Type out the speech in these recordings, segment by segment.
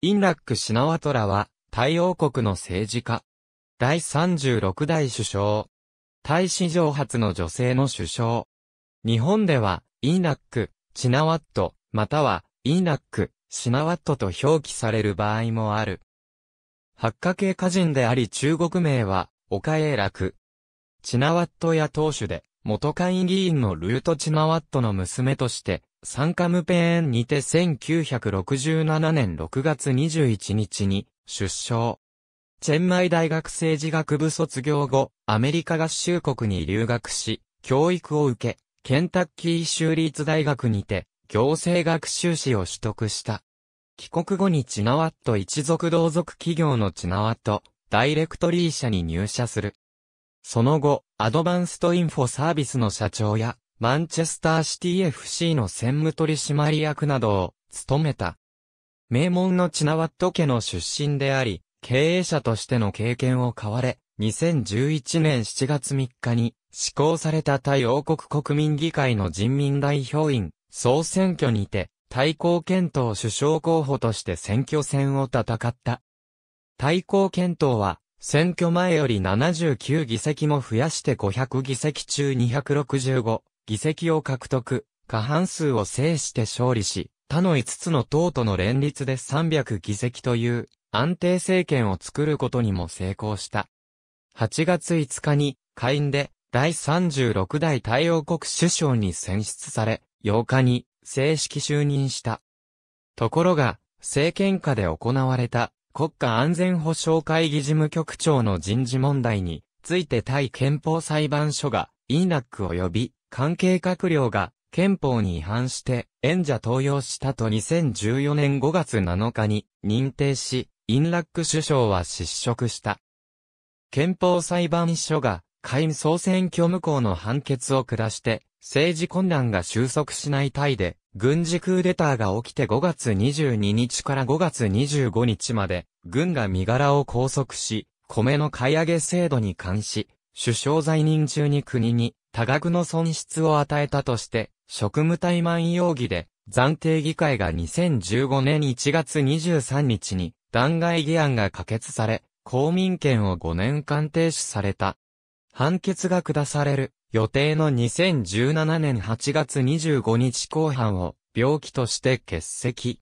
インラック・シナワトラは、タイ王国の政治家。第36代首相。タイ史上初の女性の首相。日本では、インラック、チナワット、または、インラック、シナワットと表記される場合もある。八角形歌人であり中国名は、岡永楽。チナワットや当主で、元会議員のルート・チナワットの娘として、サンカムペーンにて1967年6月21日に出生。チェンマイ大学政治学部卒業後、アメリカ合衆国に留学し、教育を受け、ケンタッキー州立大学にて、行政学修士を取得した。帰国後にチナワット一族同族企業のチナワット、ダイレクトリー社に入社する。その後、アドバンストインフォサービスの社長や、マンチェスターシティ FC の専務取締役などを務めた。名門のチナワット家の出身であり、経営者としての経験を買われ、2011年7月3日に施行されたタイ王国国民議会の人民代表員総選挙にて、対抗検討首相候補として選挙戦を戦った。対抗検討は、選挙前より79議席も増やして500議席中265議席を獲得、過半数を制して勝利し、他の5つの党との連立で300議席という安定政権を作ることにも成功した。8月5日に下院で第36代太陽国首相に選出され、8日に正式就任した。ところが、政権下で行われた国家安全保障会議事務局長の人事問題について対憲法裁判所がインラック及び関係閣僚が憲法に違反して演者登用したと2014年5月7日に認定し、インラック首相は失職した。憲法裁判所が下院総選挙無効の判決を下して、政治混乱が収束しないタイで、軍事クーデターが起きて5月22日から5月25日まで、軍が身柄を拘束し、米の買い上げ制度に関し、首相在任中に国に多額の損失を与えたとして、職務怠慢容疑で、暫定議会が2015年1月23日に弾劾議案が可決され、公民権を5年間停止された。判決が下される予定の2017年8月25日後半を病気として欠席。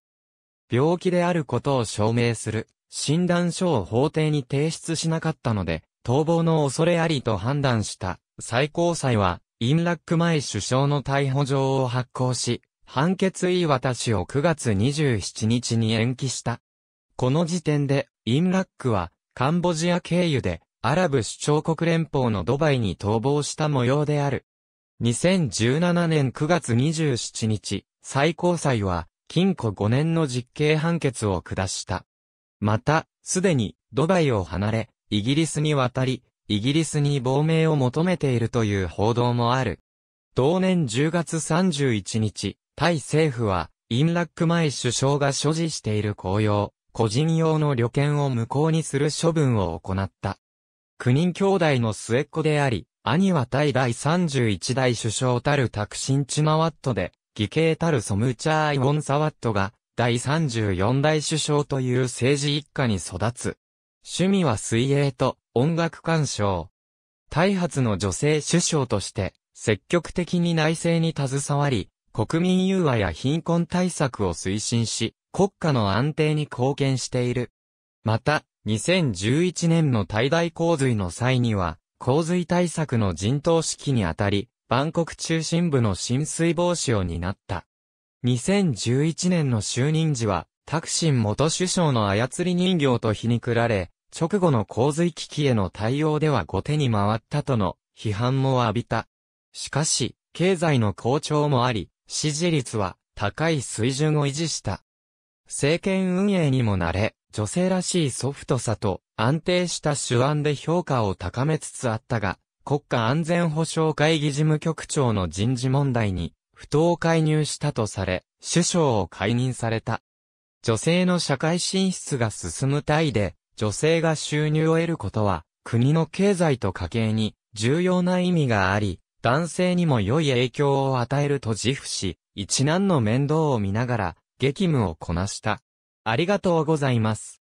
病気であることを証明する診断書を法廷に提出しなかったので、逃亡の恐れありと判断した最高裁は、インラック前首相の逮捕状を発行し、判決言い渡しを9月27日に延期した。この時点で、インラックは、カンボジア経由で、アラブ首長国連邦のドバイに逃亡した模様である。2017年9月27日、最高裁は、禁錮5年の実刑判決を下した。また、すでに、ドバイを離れ、イギリスに渡り、イギリスに亡命を求めているという報道もある。同年10月31日、タイ政府は、インラック前首相が所持している公用、個人用の旅券を無効にする処分を行った。9人兄弟の末っ子であり、兄は対第第31代首相たるタクシンチマワットで、義兄たるソムチャーイ・ウォンサワットが、第34代首相という政治一家に育つ。趣味は水泳と音楽鑑賞。大発の女性首相として、積極的に内政に携わり、国民融和や貧困対策を推進し、国家の安定に貢献している。また、2011年の大大洪水の際には、洪水対策の陣頭指揮にあたり、バンコク中心部の浸水防止を担った。2011年の就任時は、タクシン元首相の操り人形と皮肉られ、直後の洪水危機への対応では後手に回ったとの批判も浴びた。しかし、経済の好調もあり、支持率は高い水準を維持した。政権運営にも慣れ、女性らしいソフトさと安定した手腕で評価を高めつつあったが、国家安全保障会議事務局長の人事問題に不当介入したとされ、首相を解任された。女性の社会進出が進むタイで、女性が収入を得ることは、国の経済と家計に重要な意味があり、男性にも良い影響を与えると自負し、一難の面倒を見ながら、激務をこなした。ありがとうございます。